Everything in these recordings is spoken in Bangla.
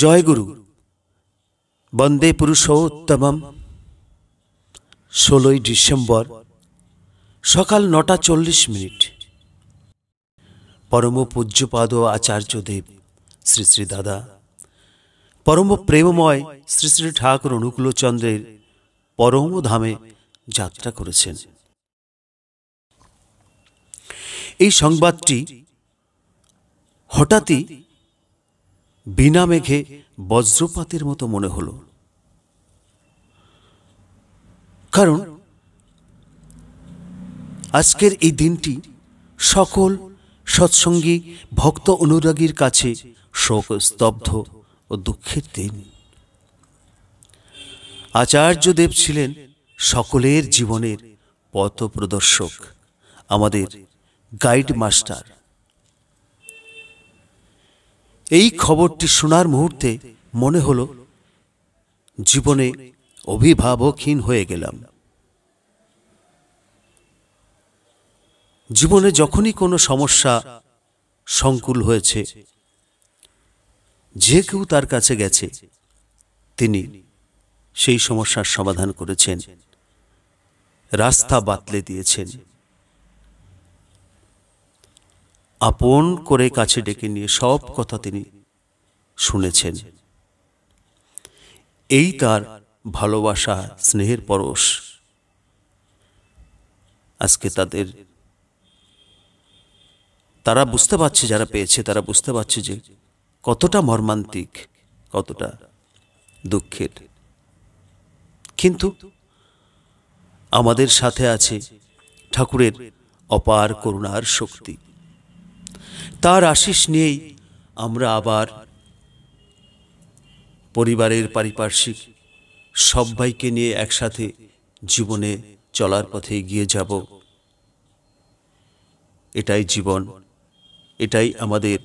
জয় গুরু বন্দে পুরুষোত্তমম ষোলোই ডিসেম্বর সকাল নটা চল্লিশ মিনিট পরম পূজ্যপাদ আচার্য দেব শ্রী শ্রী দাদা পরম প্রেমময় শ্রী শ্রী ঠাকুর অনুকূলচন্দ্রের পরমধামে যাত্রা করেছেন এই সংবাদটি হঠাৎই বিনা মেঘে বজ্রপাতের মতো মনে হল কারণ আজকের এই দিনটি সকল সৎসঙ্গী ভক্ত অনুরাগীর কাছে শোক স্তব্ধ ও দুঃখের দিন আচার্যদেব ছিলেন সকলের জীবনের পথ প্রদর্শক আমাদের গাইড মাস্টার এই খবরটি শোনার মুহূর্তে মনে হলো জীবনে অভিভাবকহীন হয়ে গেলাম জীবনে যখনই কোনো সমস্যা সংকুল হয়েছে যে কেউ তার কাছে গেছে তিনি সেই সমস্যার সমাধান করেছেন রাস্তা বাতলে দিয়েছেন আপন করে কাছে ডেকে নিয়ে সব কথা তিনি শুনেছেন এই তার ভালোবাসা স্নেহের পরশ আজকে তাদের তারা বুঝতে পারছে যারা পেয়েছে তারা বুঝতে পারছে যে কতটা মর্মান্তিক কতটা দুঃখের কিন্তু আমাদের সাথে আছে ঠাকুরের অপার করুণার শক্তি তার আশিস নিয়েই আমরা আবার পরিবারের পারিপার্শ্বিক সবাইকে নিয়ে একসাথে জীবনে চলার পথে এগিয়ে যাব এটাই জীবন এটাই আমাদের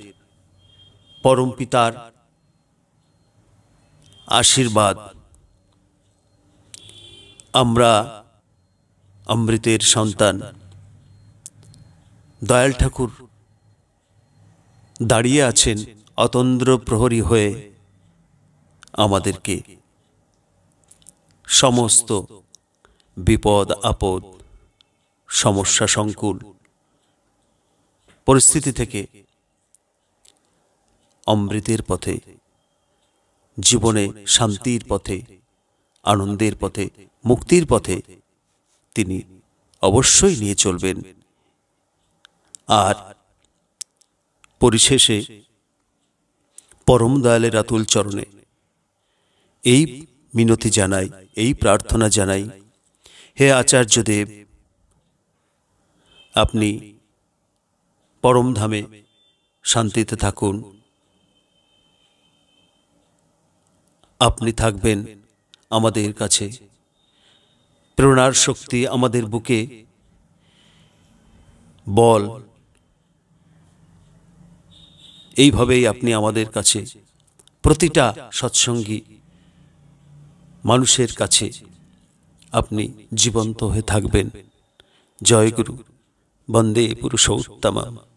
পরম পিতার আশীর্বাদ আমরা অমৃতের সন্তান দয়াল ঠাকুর দাঁড়িয়ে আছেন অতন্দ্র প্রহরী হয়ে আমাদেরকে সমস্ত বিপদ আপদ সমস্যা সংকুল পরিস্থিতি থেকে অমৃতের পথে জীবনে শান্তির পথে আনন্দের পথে মুক্তির পথে তিনি অবশ্যই নিয়ে চলবেন আর পরিশেষে পরম দয়ালের আতুল চরণে এই মিনতি জানাই এই প্রার্থনা জানাই হে আচার্যদেব আপনি পরমধামে শান্তিতে থাকুন আপনি থাকবেন আমাদের কাছে প্রেরণার শক্তি আমাদের বুকে বল এইভাবেই আপনি আমাদের কাছে প্রতিটা সৎসঙ্গী মানুষের কাছে আপনি জীবন্ত হয়ে থাকবেন জয়গুরু বন্দে পুরুষোত্তমা